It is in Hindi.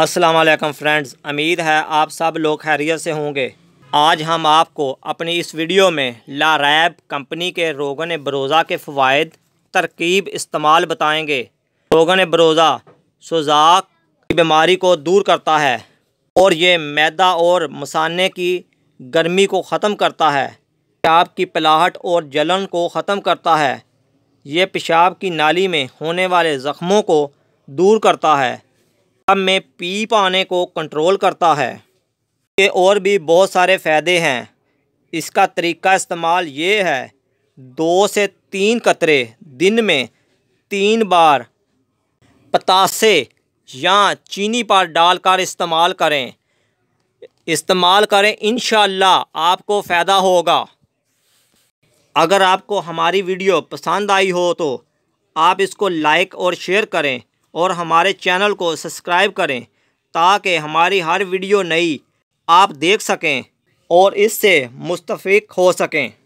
अस्सलाम वालेकुम फ्रेंड्स उम्मीद है आप सब लोग खैरियत से होंगे आज हम आपको अपनी इस वीडियो में लारैब कंपनी के रोगन बरोज़ा के फ़वाद तरकीब इस्तेमाल बताएंगे रोगन बरोज़ा सुजाक की बीमारी को दूर करता है और ये मैदा और मसाने की गर्मी को ख़त्म करता है पेशाब की पलाहट और जलन को ख़त्म करता है ये पेशाब की नाली में होने वाले ज़ख्मों को दूर करता है अब में पी पाने को कंट्रोल करता है के और भी बहुत सारे फ़ायदे हैं इसका तरीका इस्तेमाल ये है दो से तीन कतरे दिन में तीन बार पतासे या चीनी पर डालकर इस्तेमाल करें इस्तेमाल करें इन आपको फ़ायदा होगा अगर आपको हमारी वीडियो पसंद आई हो तो आप इसको लाइक और शेयर करें और हमारे चैनल को सब्सक्राइब करें ताकि हमारी हर वीडियो नई आप देख सकें और इससे मुस्तफ़ हो सकें